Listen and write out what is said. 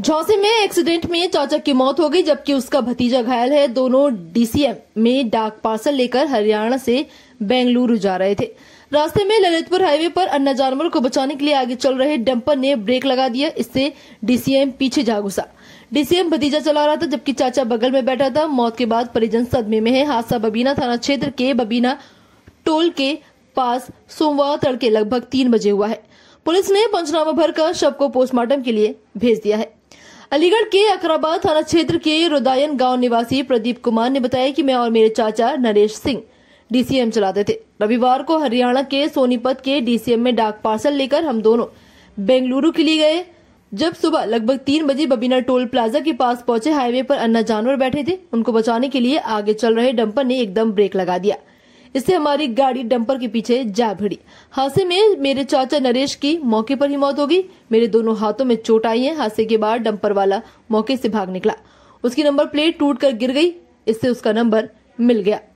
झांसी में एक्सीडेंट में चाचा की मौत हो गई जबकि उसका भतीजा घायल है दोनों डीसीएम में डाक पार्सल लेकर हरियाणा से बेंगलुरु जा रहे थे रास्ते में ललितपुर हाईवे पर अन्य जानवर को बचाने के लिए आगे चल रहे डंपर ने ब्रेक लगा दिया इससे डीसीएम पीछे जा घुसा डीसीएम भतीजा चला रहा था जबकि चाचा बगल में बैठा था मौत के बाद परिजन सदमे में है हादसा बबीना थाना क्षेत्र के बबीना टोल के पास सोमवार तड़के लगभग तीन बजे हुआ है पुलिस ने पंचनामा भरकर शव को पोस्टमार्टम के लिए भेज दिया है अलीगढ़ के अखराबाद थाना क्षेत्र के रुदायन गांव निवासी प्रदीप कुमार ने बताया कि मैं और मेरे चाचा नरेश सिंह डीसीएम चलाते थे रविवार को हरियाणा के सोनीपत के डीसीएम में डाक पार्सल लेकर हम दोनों बेंगलुरु के लिए गए जब सुबह लगभग तीन बजे बबीना टोल प्लाजा के पास पहुंचे हाईवे पर अन्ना जानवर बैठे थे उनको बचाने के लिए आगे चल रहे डंपर ने एकदम ब्रेक लगा दिया इससे हमारी गाड़ी डंपर के पीछे जा भिड़ी हादसे में मेरे चाचा नरेश की मौके पर ही मौत हो गई मेरे दोनों हाथों में चोट आई है हादसे के बाद डंपर वाला मौके से भाग निकला उसकी नंबर प्लेट टूट कर गिर गई इससे उसका नंबर मिल गया